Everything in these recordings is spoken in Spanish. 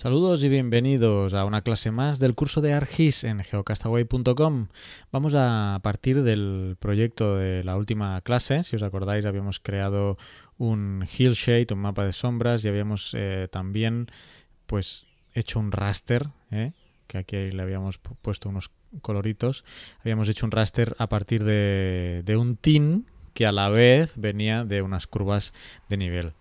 Saludos y bienvenidos a una clase más del curso de Argis en geocastaway.com. Vamos a partir del proyecto de la última clase. Si os acordáis, habíamos creado un hillshade, un mapa de sombras, y habíamos eh, también pues hecho un raster, eh, que aquí le habíamos puesto unos coloritos. Habíamos hecho un raster a partir de, de un tin que a la vez venía de unas curvas de nivel.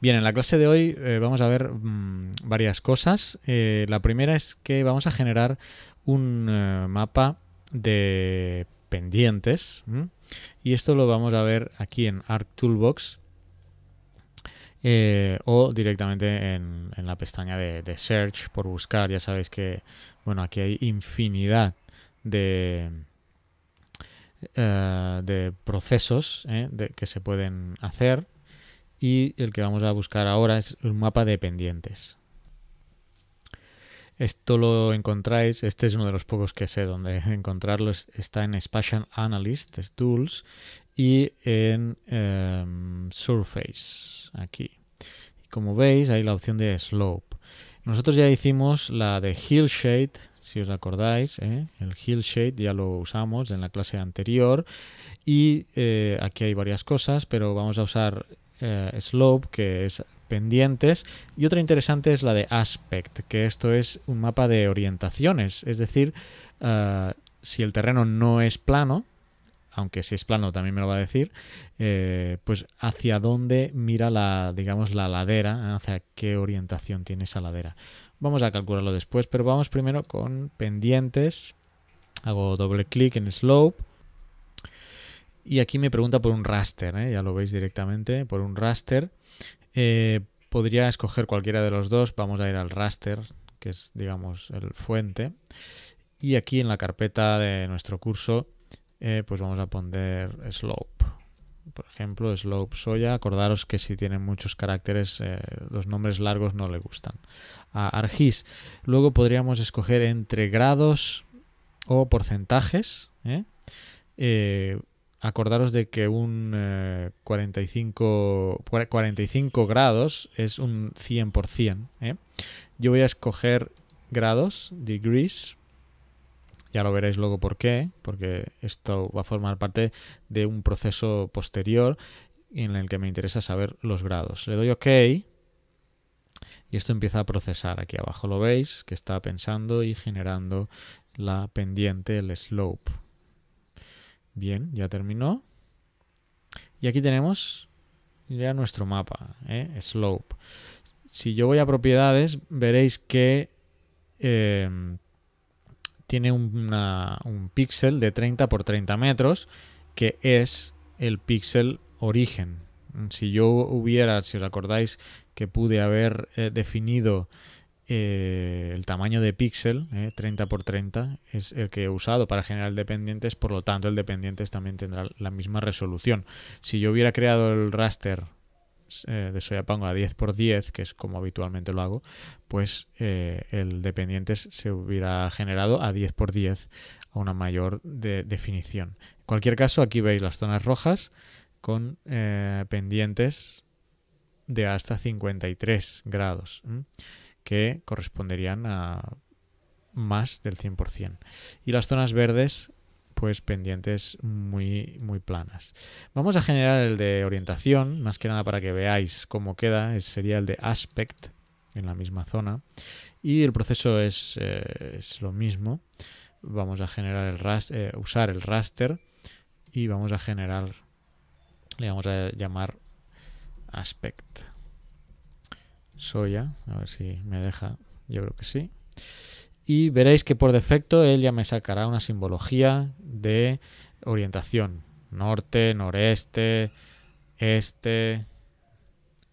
Bien, en la clase de hoy eh, vamos a ver mm, varias cosas. Eh, la primera es que vamos a generar un eh, mapa de pendientes y esto lo vamos a ver aquí en Arc Toolbox o directamente en, la pestaña de, Search por buscar. Ya sabéis que bueno aquí hay infinidad de, de procesos que se pueden hacer y el que vamos a buscar ahora es un mapa de pendientes. Esto lo encontráis, este es uno de los pocos que sé dónde encontrarlo, está en Spatial Analyst Tools y en em, Surface, aquí. Y como veis, hay la opción de Slope. Nosotros ya hicimos la de Hillshade, si os acordáis, ¿eh? el Hillshade ya lo usamos en la clase anterior y eh, aquí hay varias cosas, pero vamos a usar eh, slope, que es pendientes, y otra interesante es la de aspect, que esto es un mapa de orientaciones, es decir, eh, si el terreno no es plano, aunque si es plano también me lo va a decir, eh, pues hacia dónde mira la, digamos, la ladera, hacia qué orientación tiene esa ladera. Vamos a calcularlo después, pero vamos primero con pendientes. Hago doble clic en slope y aquí me pregunta por un raster, ¿eh? ya lo veis directamente, por un raster. Eh, podría escoger cualquiera de los dos, vamos a ir al raster, que es digamos el fuente. Y aquí en la carpeta de nuestro curso, eh, pues vamos a poner slope. Por ejemplo, slope soya, acordaros que si tienen muchos caracteres, los nombres largos no le gustan. A argis. Luego podríamos escoger entre grados o porcentajes. ¿eh? acordaros de que un 45, eh, 45 grados es un 100%. ¿eh? Yo voy a escoger grados, degrees. Ya lo veréis luego por qué, porque esto va a formar parte de un proceso posterior en el que me interesa saber los grados. Le doy OK y esto empieza a procesar. Aquí abajo lo veis que está pensando y generando la pendiente, el slope. Bien, ya terminó. Y aquí tenemos ya nuestro mapa, ¿eh? slope. Si yo voy a propiedades, veréis que em, tiene un píxel de 30 por 30 metros, que es el píxel origen. Si yo hubiera, si os acordáis, que pude haber eh, definido eh, el tamaño de píxel, 30x30, eh, es el que he usado para generar dependientes, por lo tanto el dependientes también tendrá la misma resolución. Si yo hubiera creado el raster eh, de Soyapango a 10x10, que es como habitualmente lo hago, pues el dependientes se hubiera generado a 10x10, a una mayor definición. En cualquier caso, aquí veis las zonas rojas con pendientes de hasta 53 grados que corresponderían a más del 100%. Y las zonas verdes, pues pendientes muy, muy planas. Vamos a generar el de orientación, más que nada para que veáis cómo queda. Es, sería el de aspect en la misma zona. Y el proceso es, eh, lo mismo. Vamos a generar el eh, usar el raster y vamos a generar, le vamos a llamar aspect. Soya, a ver si me deja, yo creo que sí. Y veréis que por defecto él ya me sacará una simbología de orientación. Norte, noreste, este...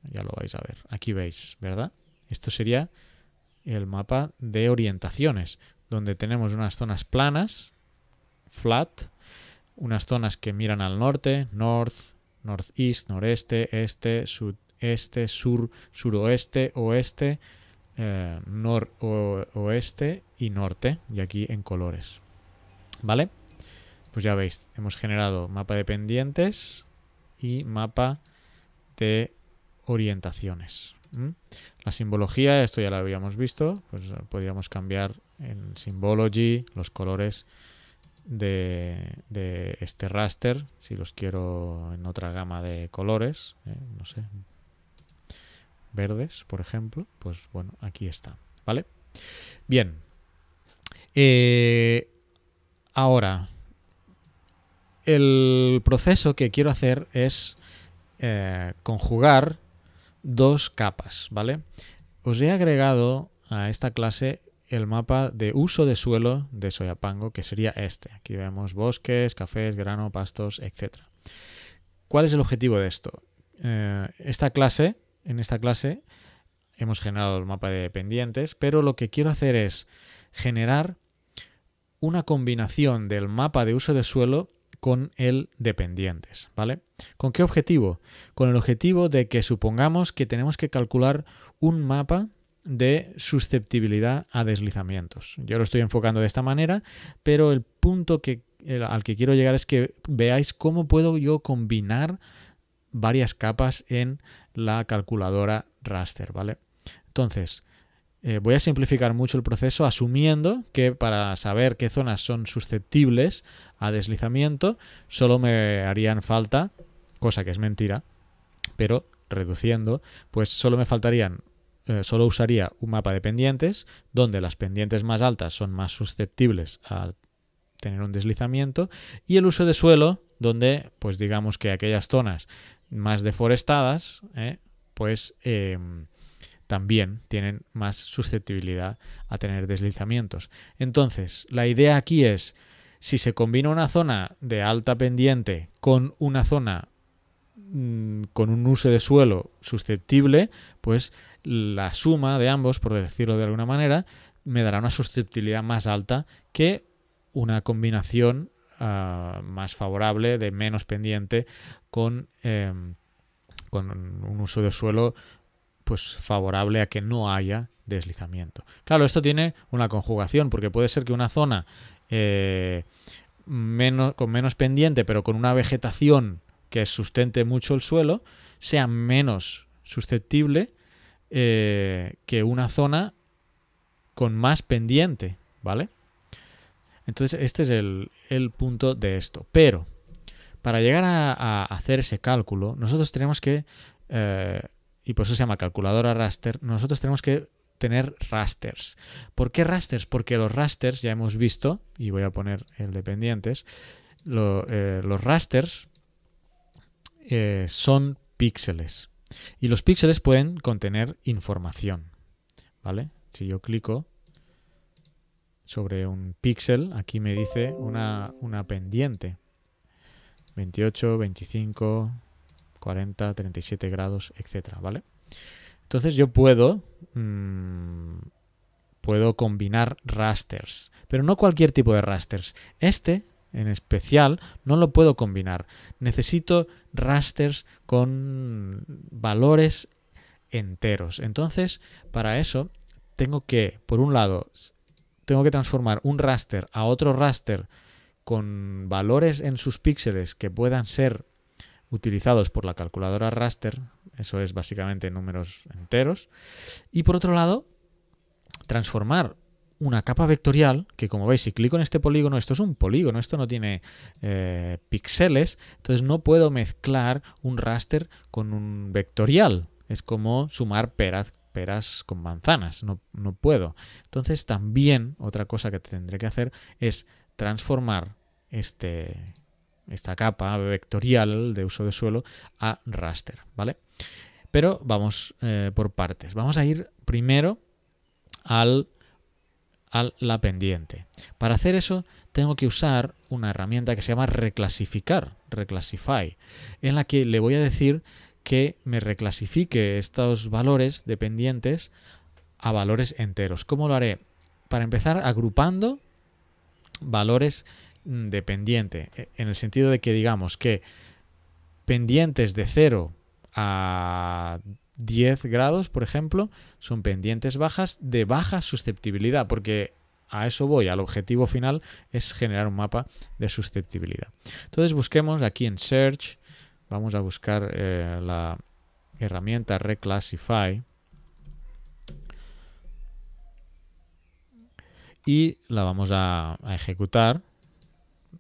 Ya lo vais a ver. Aquí veis, ¿verdad? Esto sería el mapa de orientaciones, donde tenemos unas zonas planas, flat, unas zonas que miran al norte, north, northeast, noreste, este, sud, este, sur, suroeste, oeste, eh, noroeste y norte. Y aquí en colores. ¿Vale? Pues ya veis, hemos generado mapa de pendientes y mapa de orientaciones. La simbología, esto ya lo habíamos visto, pues podríamos cambiar en Symbology los colores de, este raster, si los quiero en otra gama de colores, eh, no sé, verdes, por ejemplo, pues bueno, aquí está, ¿vale? Bien. Eh, ahora, el proceso que quiero hacer es eh, conjugar dos capas, ¿vale? Os he agregado a esta clase el mapa de uso de suelo de Soyapango, que sería este. Aquí vemos bosques, cafés, grano, pastos, etc. ¿Cuál es el objetivo de esto? Eh, esta clase en esta clase hemos generado el mapa de pendientes, pero lo que quiero hacer es generar una combinación del mapa de uso de suelo con el de pendientes, ¿vale? ¿Con qué objetivo? Con el objetivo de que supongamos que tenemos que calcular un mapa de susceptibilidad a deslizamientos. Yo lo estoy enfocando de esta manera, pero el punto al que quiero llegar es que veáis cómo puedo yo combinar varias capas en la calculadora raster, ¿vale? Entonces, eh, voy a simplificar mucho el proceso asumiendo que para saber qué zonas son susceptibles a deslizamiento solo me harían falta, cosa que es mentira, pero reduciendo, pues solo me faltarían, eh, solo usaría un mapa de pendientes donde las pendientes más altas son más susceptibles a tener un deslizamiento y el uso de suelo donde pues digamos que aquellas zonas más deforestadas, ¿eh? pues em, también tienen más susceptibilidad a tener deslizamientos. Entonces, la idea aquí es, si se combina una zona de alta pendiente con una zona mm, con un uso de suelo susceptible, pues la suma de ambos, por decirlo de alguna manera, me dará una susceptibilidad más alta que una combinación Ah, más favorable, de menos pendiente, con, em, con un uso de suelo pues favorable a que no haya deslizamiento. Claro, esto tiene una conjugación, porque puede ser que una zona eh, menos, con menos pendiente, pero con una vegetación que sustente mucho el suelo, sea menos susceptible eh, que una zona con más pendiente, ¿vale? Entonces, este es el, punto de esto. Pero, para llegar a, hacer ese cálculo, nosotros tenemos que, eh, y por eso se llama calculadora raster, nosotros tenemos que tener rasters. ¿Por qué rasters? Porque los rasters, ya hemos visto, y voy a poner el dependientes, eh, los rasters eh, son píxeles. Y los píxeles pueden contener información. ¿Vale? Si yo clico, sobre un píxel, aquí me dice una, una pendiente. 28, 25, 40, 37 grados, etcétera, ¿vale? Entonces yo puedo, mm, puedo combinar rasters, pero no cualquier tipo de rasters. Este, en especial, no lo puedo combinar. Necesito rasters con valores enteros. Entonces, para eso tengo que, por un lado, tengo que transformar un raster a otro raster con valores en sus píxeles que puedan ser utilizados por la calculadora raster, eso es básicamente números enteros, y por otro lado, transformar una capa vectorial, que como veis, si clico en este polígono, esto es un polígono, esto no tiene eh, píxeles, entonces no puedo mezclar un raster con un vectorial. Es como sumar peras peras con manzanas, no, puedo. Entonces también otra cosa que tendré que hacer es transformar este, esta capa vectorial de uso de suelo a raster, ¿vale? Pero vamos eh, por partes. Vamos a ir primero al, a la pendiente. Para hacer eso tengo que usar una herramienta que se llama reclasificar, reclassify, en la que le voy a decir que me reclasifique estos valores dependientes a valores enteros. ¿Cómo lo haré? Para empezar, agrupando valores mm, dependientes e, en el sentido de que digamos que pendientes de 0 a 10 grados, por ejemplo, son pendientes bajas de baja susceptibilidad, porque a eso voy, al objetivo final es generar un mapa de susceptibilidad. Entonces busquemos aquí en Search Vamos a buscar eh, la herramienta Reclassify. Y la vamos a, ejecutar.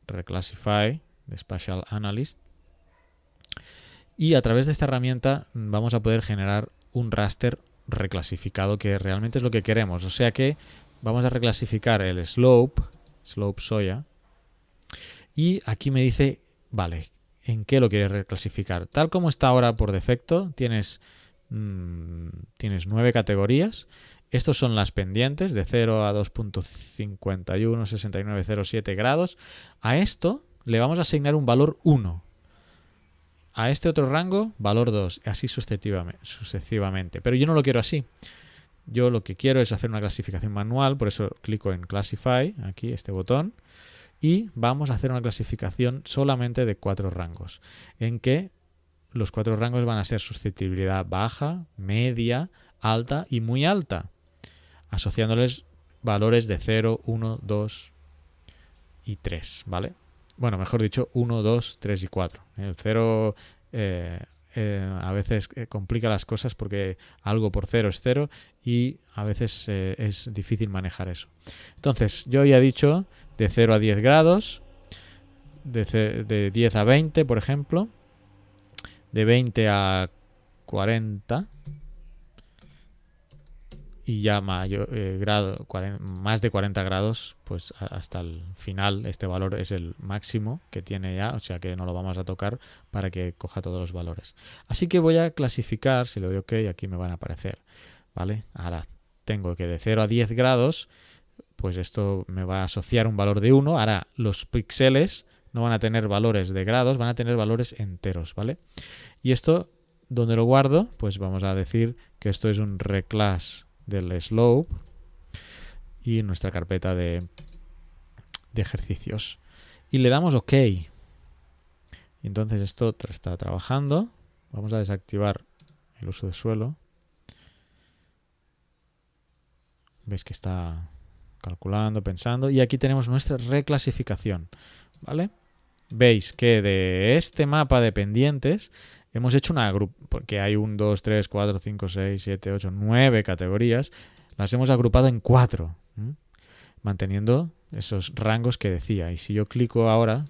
Reclassify de Spatial Analyst. Y a través de esta herramienta mm, vamos a poder generar un raster reclasificado que realmente es lo que queremos. O sea que vamos a reclasificar el slope, slope soya. Y aquí me dice, vale, en qué lo quieres reclasificar. Tal como está ahora por defecto, tienes, mm, tienes nueve categorías. Estas son las pendientes de 0 a 2.51, 69, 07 grados. A esto le vamos a asignar un valor 1. A este otro rango, valor 2, así sucesivamente. Pero yo no lo quiero así. Yo lo que quiero es hacer una clasificación manual, por eso clico en Classify, aquí este botón y vamos a hacer una clasificación solamente de cuatro rangos, en que los cuatro rangos van a ser susceptibilidad baja, media, alta y muy alta, asociándoles valores de 0, 1, 2 y 3, ¿vale? Bueno, mejor dicho, 1, 2, 3 y 4. El 0 eh, a veces eh, complica las cosas porque algo por cero es cero y a veces eh, es difícil manejar eso. Entonces, yo había dicho de 0 a 10 grados, de, de 10 a 20, por ejemplo, de 20 a 40 y ya eh, más de 40 grados, pues hasta el final este valor es el máximo que tiene ya, o sea que no lo vamos a tocar para que coja todos los valores. Así que voy a clasificar, si le doy OK, aquí me van a aparecer, ¿vale? Ahora tengo que de 0 a 10 grados, pues esto me va a asociar un valor de 1, ahora los píxeles no van a tener valores de grados, van a tener valores enteros, ¿vale? Y esto, ¿dónde lo guardo? Pues vamos a decir que esto es un reclass del slope y nuestra carpeta de, ejercicios. Y le damos OK. entonces esto está trabajando. Vamos a desactivar el uso de suelo. Veis que está calculando, pensando. Y aquí tenemos nuestra reclasificación. ¿Vale? Veis que de este mapa de pendientes Hemos hecho una agrupación, porque hay un, 2, 3, 4, 5, 6, siete, ocho, nueve categorías. Las hemos agrupado en cuatro, manteniendo esos rangos que decía. Y si yo clico ahora,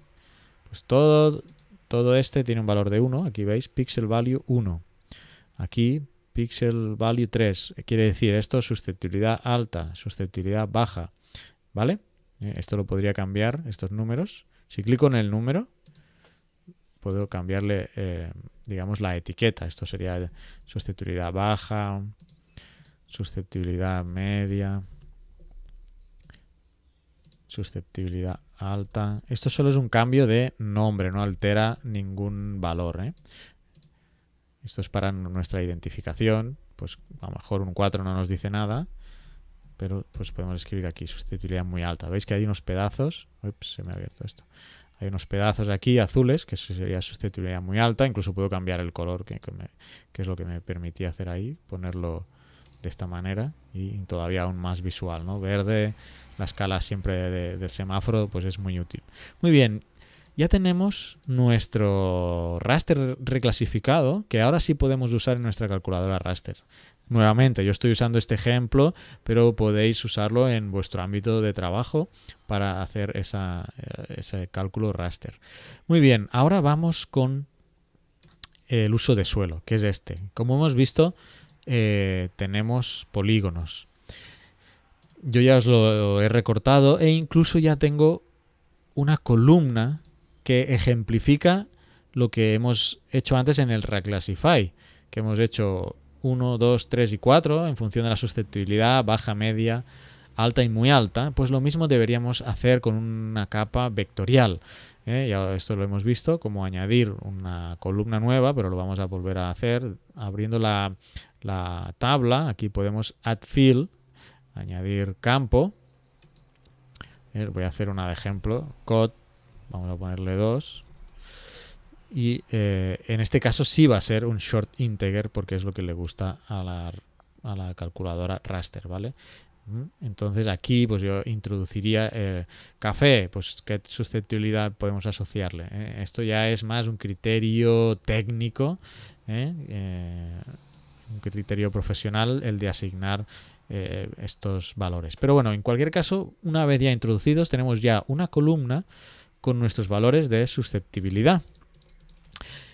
pues todo, todo este tiene un valor de 1. Aquí veis, pixel value 1. Aquí, pixel value 3. Quiere decir esto, susceptibilidad alta, susceptibilidad baja. ¿Vale? Eh, esto lo podría cambiar, estos números. Si clico en el número, puedo cambiarle, eh, digamos, la etiqueta. Esto sería susceptibilidad baja, susceptibilidad media, susceptibilidad alta. Esto solo es un cambio de nombre, no altera ningún valor. ¿eh? Esto es para nuestra identificación. Pues a lo mejor un 4 no nos dice nada, pero pues podemos escribir aquí susceptibilidad muy alta. ¿Veis que hay unos pedazos? Ups, se me ha abierto esto. Hay unos pedazos aquí azules, que sería susceptibilidad muy alta. Incluso puedo cambiar el color, que, es lo que me permitía hacer ahí, ponerlo de esta manera y todavía aún más visual, ¿no? Verde, la escala siempre del semáforo, pues es muy útil. Muy bien, ya tenemos nuestro raster reclasificado, que ahora sí podemos usar en nuestra calculadora raster. Nuevamente, yo estoy usando este ejemplo, pero podéis usarlo en vuestro ámbito de trabajo para hacer eh, ese cálculo raster. Muy bien, ahora vamos con el uso de suelo, que es este. Como hemos visto, eh, tenemos polígonos. Yo ya os lo he recortado e incluso ya tengo una columna que ejemplifica lo que hemos hecho antes en el Reclassify, que hemos hecho 1, 2, 3 y 4, en función de la susceptibilidad, baja, media, alta y muy alta, pues lo mismo deberíamos hacer con una capa vectorial. ¿eh? Ya esto lo hemos visto, como añadir una columna nueva, pero lo vamos a volver a hacer abriendo la, tabla. Aquí podemos add field, añadir campo. Eh, voy a hacer una de ejemplo, Code. vamos a ponerle 2. Y eh, en este caso sí va a ser un short integer porque es lo que le gusta a la, calculadora raster, ¿vale? Mm, entonces aquí pues yo introduciría eh, café, pues qué susceptibilidad podemos asociarle. Eh, esto ya es más un criterio técnico, un criterio profesional el de asignar estos valores. Pero bueno, en cualquier caso, una vez ya introducidos, tenemos ya una columna con nuestros valores de susceptibilidad.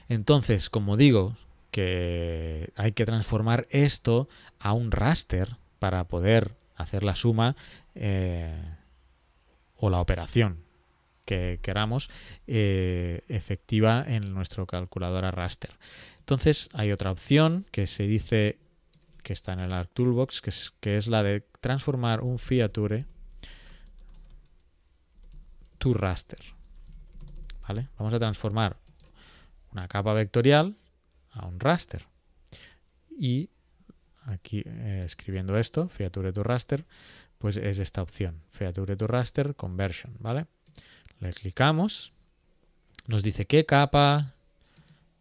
Entonces, como digo, que hay que transformar esto a un raster para poder hacer la suma eh, o la operación que queramos eh, efectiva en nuestro calculadora raster. Entonces hay otra opción que se dice que está en el Arc Toolbox, que es, la de transformar un fiature to raster. ¿Vale? Vamos a transformar una capa vectorial a un raster. Y aquí eh, escribiendo esto, feature to raster, pues es esta opción, feature to raster conversion, ¿vale? Le clicamos, nos dice qué capa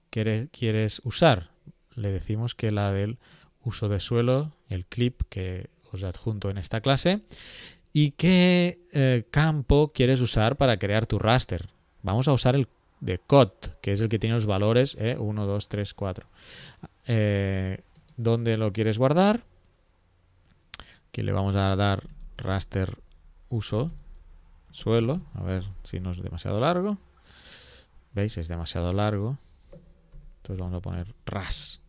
quiere, quieres usar. Le decimos que la del uso de suelo, el clip que os adjunto en esta clase, y qué eh, campo quieres usar para crear tu raster. Vamos a usar el de COT, que es el que tiene los valores 1, 2, 3, 4. ¿Dónde lo quieres guardar? Aquí le vamos a dar raster uso, suelo, a ver si no es demasiado largo. ¿Veis? Es demasiado largo. Entonces vamos a poner ras.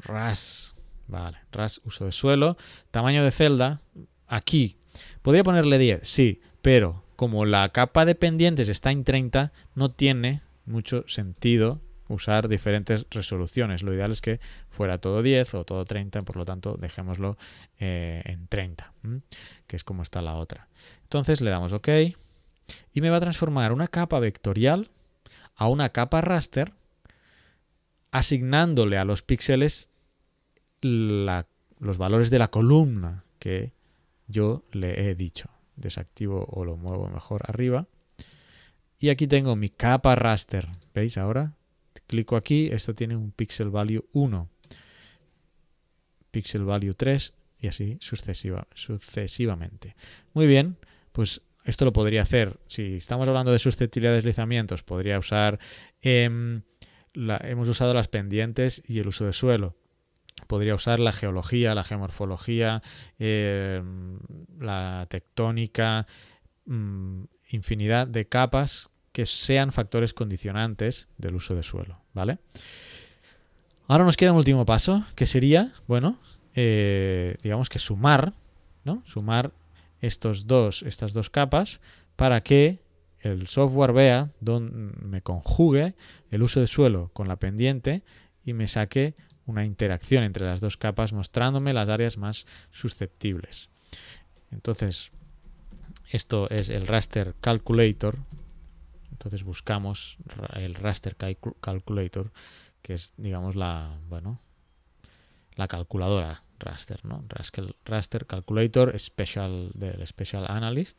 Ras. Vale, ras uso de suelo. Tamaño de celda, aquí. ¿Podría ponerle 10? Sí, pero como la capa de pendientes está en 30, no tiene mucho sentido usar diferentes resoluciones. Lo ideal es que fuera todo 10 o todo 30, por lo tanto dejémoslo eh, en 30, que es como está la otra. Entonces le damos OK y me va a transformar una capa vectorial a una capa raster asignándole a los píxeles los valores de la columna que yo le he dicho desactivo o lo muevo mejor arriba. Y aquí tengo mi capa raster. ¿Veis ahora? Clico aquí, esto tiene un pixel value 1, pixel value 3 y así sucesiva, sucesivamente. Muy bien, pues esto lo podría hacer. Si estamos hablando de susceptibilidad de deslizamientos, podría usar... Em, hemos usado las pendientes y el uso de suelo podría usar la geología, la geomorfología, eh, la tectónica, mm, infinidad de capas que sean factores condicionantes del uso de suelo, ¿vale? Ahora nos queda un último paso, que sería, bueno, eh, digamos que sumar, ¿no? Sumar estos dos, estas dos capas para que el software vea, dónde me conjugue el uso de suelo con la pendiente y me saque una interacción entre las dos capas mostrándome las áreas más susceptibles. Entonces, esto es el raster calculator. Entonces buscamos el raster calculator, que es, digamos, la, bueno, la calculadora raster, ¿no? Raster, raster calculator Especial del special analyst.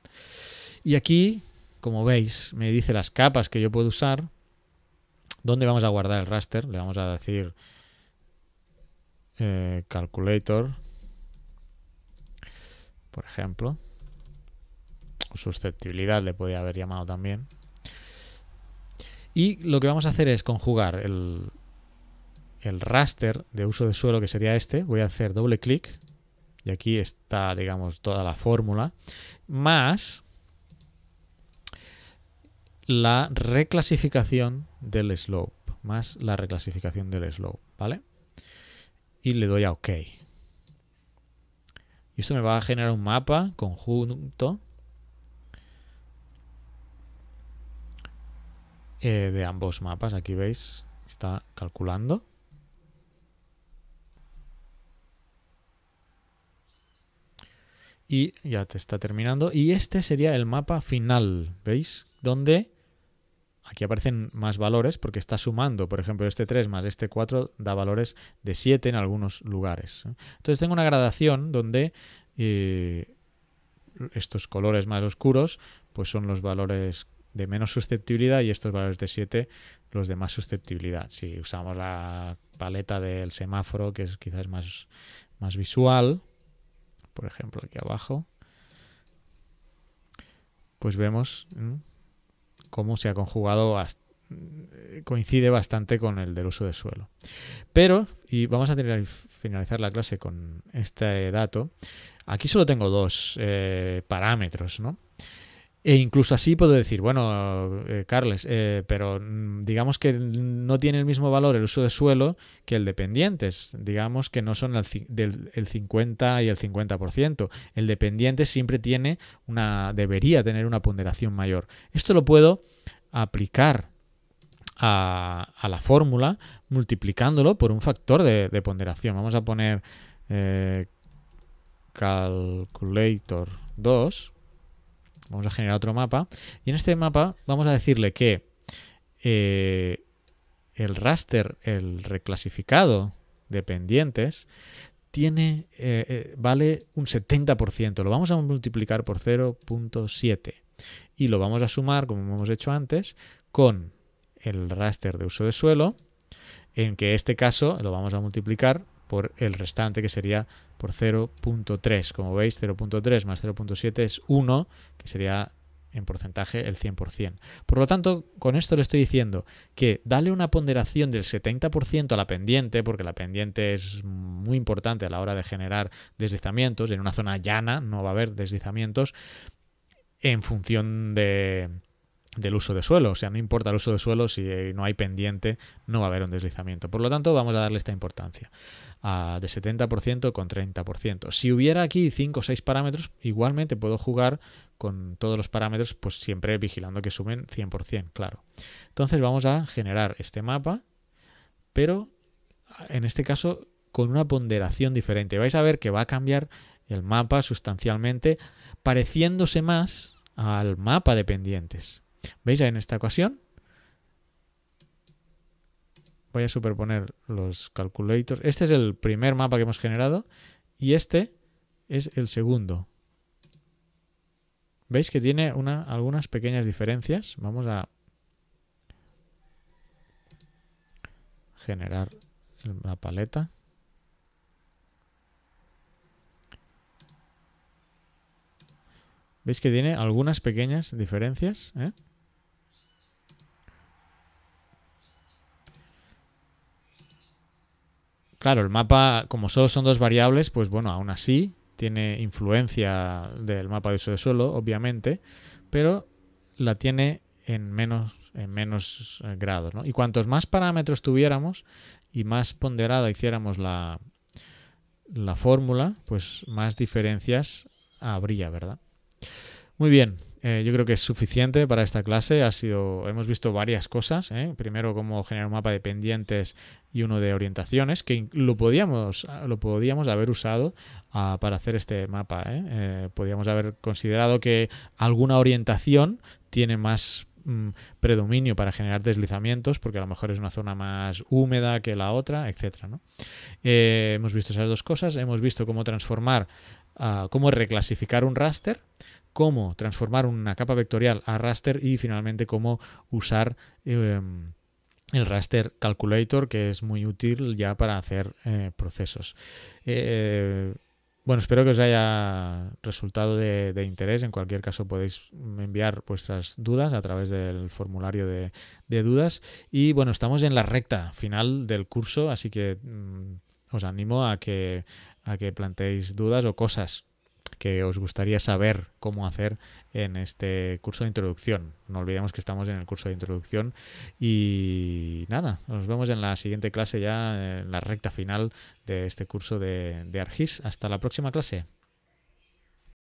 Y aquí, como veis, me dice las capas que yo puedo usar. ¿Dónde vamos a guardar el raster? Le vamos a decir eh, calculator, por ejemplo, susceptibilidad le podía haber llamado también. Y lo que vamos a hacer es conjugar el, el raster de uso de suelo, que sería este. Voy a hacer doble clic. Y aquí está, digamos, toda la fórmula. Más la reclasificación del slope. Más la reclasificación del slope, ¿vale? y le doy a OK. Y esto me va a generar un mapa conjunto eh, de ambos mapas. Aquí veis, está calculando. Y ya te está terminando. Y este sería el mapa final, ¿veis? Donde Aquí aparecen más valores porque está sumando, por ejemplo, este 3 más este 4 da valores de 7 en algunos lugares. ¿eh? Entonces tengo una gradación donde eh, estos colores más oscuros pues son los valores de menos susceptibilidad y estos valores de 7 los de más susceptibilidad. Si usamos la paleta del semáforo, que es quizás más, más visual, por ejemplo aquí abajo, pues vemos cómo se ha conjugado eh, coincide bastante con el del uso de suelo. Pero, y vamos a tener, finalizar la clase con este dato, aquí solo tengo dos eh, parámetros, ¿no? E incluso así puedo decir, bueno, eh, Carles, eh, pero mm, digamos que no tiene el mismo valor el uso de suelo que el de Digamos que no son del, el 50 y el 50%. El dependiente siempre tiene una, debería tener una ponderación mayor. Esto lo puedo aplicar a, a la fórmula multiplicándolo por un factor de, ponderación. Vamos a poner eh, calculator 2 Vamos a generar otro mapa. Y en este mapa vamos a decirle que eh, el raster, el reclasificado de pendientes, tiene, eh, eh, vale un 70%. Lo vamos a multiplicar por 0.7 y lo vamos a sumar, como hemos hecho antes, con el raster de uso de suelo, en que este caso lo vamos a multiplicar por el restante, que sería por 0.3. Como veis, 0.3 más 0.7 es 1, que sería en porcentaje el 100%. Por lo tanto, con esto le estoy diciendo que dale una ponderación del 70% a la pendiente, porque la pendiente es muy importante a la hora de generar deslizamientos. En una zona llana no va a haber deslizamientos en función de del uso de suelo. O sea, no importa el uso de suelo, si eh, no hay pendiente, no va a haber un deslizamiento. Por lo tanto, vamos a darle esta importancia de 70% con 30%. Si hubiera aquí 5 o 6 parámetros, igualmente puedo jugar con todos los parámetros, pues siempre vigilando que sumen 100%, claro. Entonces vamos a generar este mapa, pero en este caso con una ponderación diferente. Vais a ver que va a cambiar el mapa sustancialmente, pareciéndose más al mapa de pendientes ¿Veis? En esta ocasión voy a superponer los calculators. Este es el primer mapa que hemos generado y este es el segundo. ¿Veis que tiene algunas pequeñas diferencias? Vamos a generar la paleta. ¿Veis que tiene algunas pequeñas diferencias? ¿Eh? Claro, el mapa, como solo son dos variables, pues bueno, aún así tiene influencia del mapa de uso de suelo, obviamente, pero la tiene en menos, en menos eh, grados. Y cuantos más parámetros tuviéramos y más ponderada hiciéramos la, la fórmula, pues más diferencias habría, ¿verdad? Muy bien, eh, yo creo que es suficiente para esta clase. Ha sido, hemos visto varias cosas. ¿eh? Primero, cómo generar un mapa de pendientes y uno de orientaciones, que lo podíamos, ah, lo podíamos haber usado ah, para hacer este mapa. ¿eh? ¿eh? podíamos haber considerado que alguna orientación tiene más mm, predominio para generar deslizamientos porque a lo mejor es una zona más húmeda que la otra, etcétera hemos visto esas dos cosas, hemos visto cómo transformar, ah, cómo reclasificar un raster cómo transformar una capa vectorial a raster y finalmente cómo usar em, el raster calculator que es muy útil ya para hacer eh, procesos. Eh, bueno, espero que os haya resultado de, interés. En cualquier caso, podéis enviar vuestras dudas a través del formulario de, dudas. Y bueno, estamos en la recta final del curso, así que mm, os animo a que, a que planteéis dudas o cosas que os gustaría saber cómo hacer en este curso de introducción. No olvidemos que estamos en el curso de introducción y nada, nos vemos en la siguiente clase ya, en la recta final de este curso de, de Argis. Hasta la próxima clase.